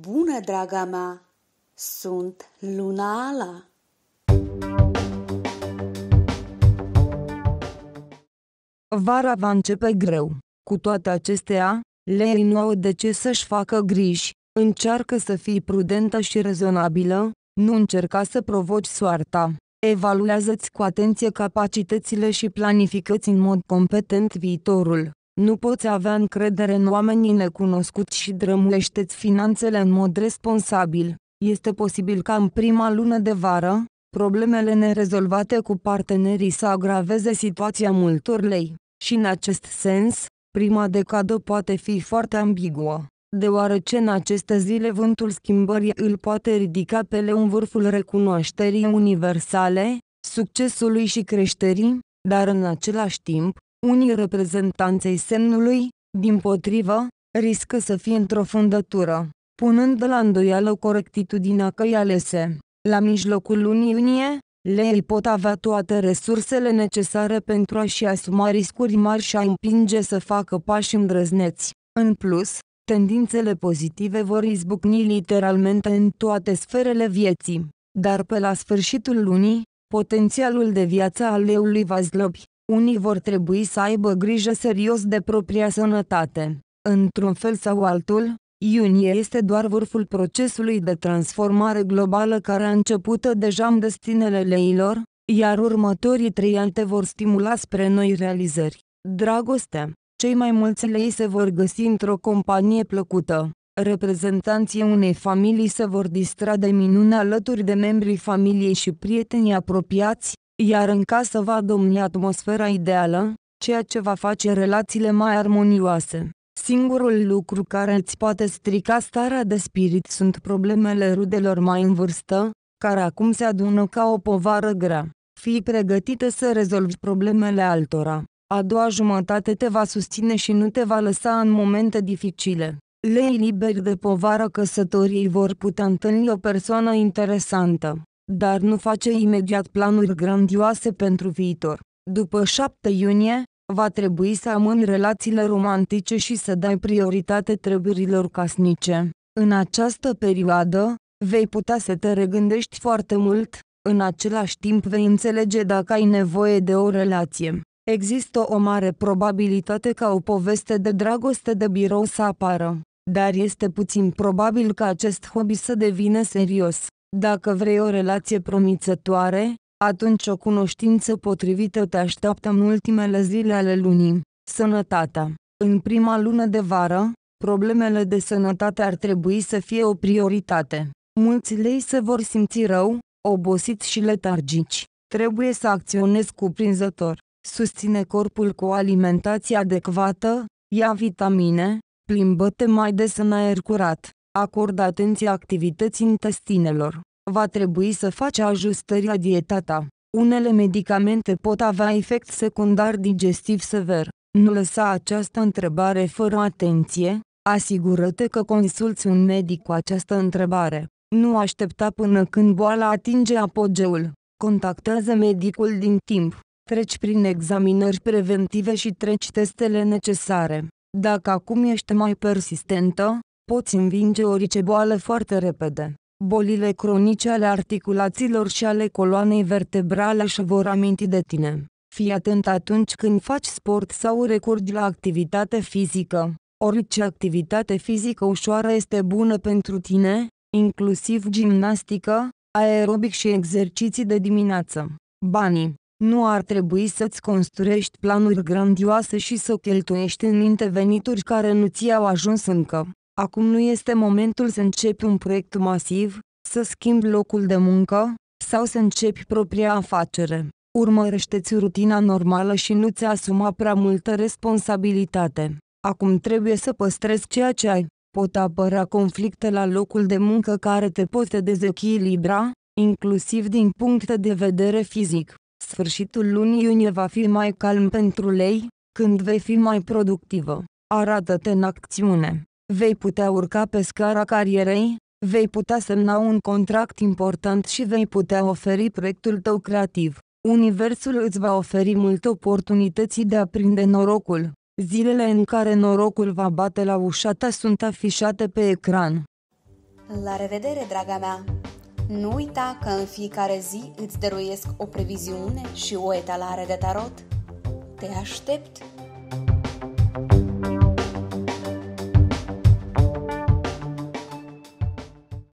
Bună, draga mea! Sunt Luna Ala! Vara va începe greu. Cu toate acestea, Lei nu au de ce să-și facă griji, încearcă să fii prudentă și rezonabilă, nu încerca să provoci soarta. Evaluează-ți cu atenție capacitățile și planifică-ți în mod competent viitorul. Nu poți avea încredere în oamenii necunoscuți și drămuiește-ți finanțele în mod responsabil. Este posibil ca în prima lună de vară, problemele nerezolvate cu partenerii să agraveze situația multor lei. Și în acest sens, prima decadă poate fi foarte ambiguă, deoarece în aceste zile vântul schimbării îl poate ridica pe leu în vârful recunoașterii universale, succesului și creșterii, dar în același timp, unii reprezentanței semnului, din potrivă, riscă să fie într-o fundătură, punând la îndoială corectitudinea căi alese. La mijlocul lunii iunie, lei pot avea toate resursele necesare pentru a-și asuma riscuri mari și a împinge să facă pași îndrăzneți. În plus, tendințele pozitive vor izbucni literalmente în toate sferele vieții, dar pe la sfârșitul lunii, potențialul de viață al leului va zlobi unii vor trebui să aibă grijă serios de propria sănătate. Într-un fel sau altul, iunie este doar vârful procesului de transformare globală care a început deja în destinele leilor, iar următorii trei ani te vor stimula spre noi realizări. Dragoste cei mai mulți lei se vor găsi într-o companie plăcută. Reprezentanții unei familii se vor distra de minune alături de membrii familiei și prietenii apropiați, iar în casă va domni atmosfera ideală, ceea ce va face relațiile mai armonioase. Singurul lucru care îți poate strica starea de spirit sunt problemele rudelor mai în vârstă, care acum se adună ca o povară grea. Fii pregătită să rezolvi problemele altora. A doua jumătate te va susține și nu te va lăsa în momente dificile. Lei liberi de povară căsătorii vor putea întâlni o persoană interesantă dar nu face imediat planuri grandioase pentru viitor. După 7 iunie, va trebui să amâni relațiile romantice și să dai prioritate treburilor casnice. În această perioadă, vei putea să te regândești foarte mult, în același timp vei înțelege dacă ai nevoie de o relație. Există o mare probabilitate ca o poveste de dragoste de birou să apară, dar este puțin probabil ca acest hobby să devină serios. Dacă vrei o relație promițătoare, atunci o cunoștință potrivită te așteaptă în ultimele zile ale lunii. Sănătatea. În prima lună de vară, problemele de sănătate ar trebui să fie o prioritate. Mulți lei se vor simți rău, obosiți și letargici. Trebuie să acționezi cuprinzător. Susține corpul cu alimentație adecvată, ia vitamine, plimbă-te mai des în aer curat. Acordă atenție activității intestinelor. Va trebui să faci ajustări la dieta ta. Unele medicamente pot avea efect secundar digestiv sever. Nu lăsa această întrebare fără atenție, asigură-te că consulți un medic cu această întrebare. Nu aștepta până când boala atinge apogeul. Contactează medicul din timp. Treci prin examinări preventive și treci testele necesare. Dacă acum ești mai persistentă, poți învinge orice boală foarte repede. Bolile cronice ale articulațiilor și ale coloanei vertebrale își vor aminti de tine. Fii atent atunci când faci sport sau recurgi la activitate fizică. Orice activitate fizică ușoară este bună pentru tine, inclusiv gimnastică, aerobic și exerciții de dimineață. Banii nu ar trebui să-ți construiești planuri grandioase și să cheltuiești în minte venituri care nu ți-au ajuns încă. Acum nu este momentul să începi un proiect masiv, să schimbi locul de muncă, sau să începi propria afacere. Urmărește-ți rutina normală și nu ți asuma prea multă responsabilitate. Acum trebuie să păstrezi ceea ce ai. Pot apărea conflicte la locul de muncă care te pot dezechilibra, inclusiv din punct de vedere fizic. Sfârșitul lunii iunie va fi mai calm pentru lei, când vei fi mai productivă. Arată-te în acțiune. Vei putea urca pe scara carierei, vei putea semna un contract important și vei putea oferi proiectul tău creativ. Universul îți va oferi multe oportunități de a prinde norocul. Zilele în care norocul va bate la ușa ta sunt afișate pe ecran. La revedere, draga mea! Nu uita că în fiecare zi îți dăruiesc o previziune și o etalare de tarot. Te aștept!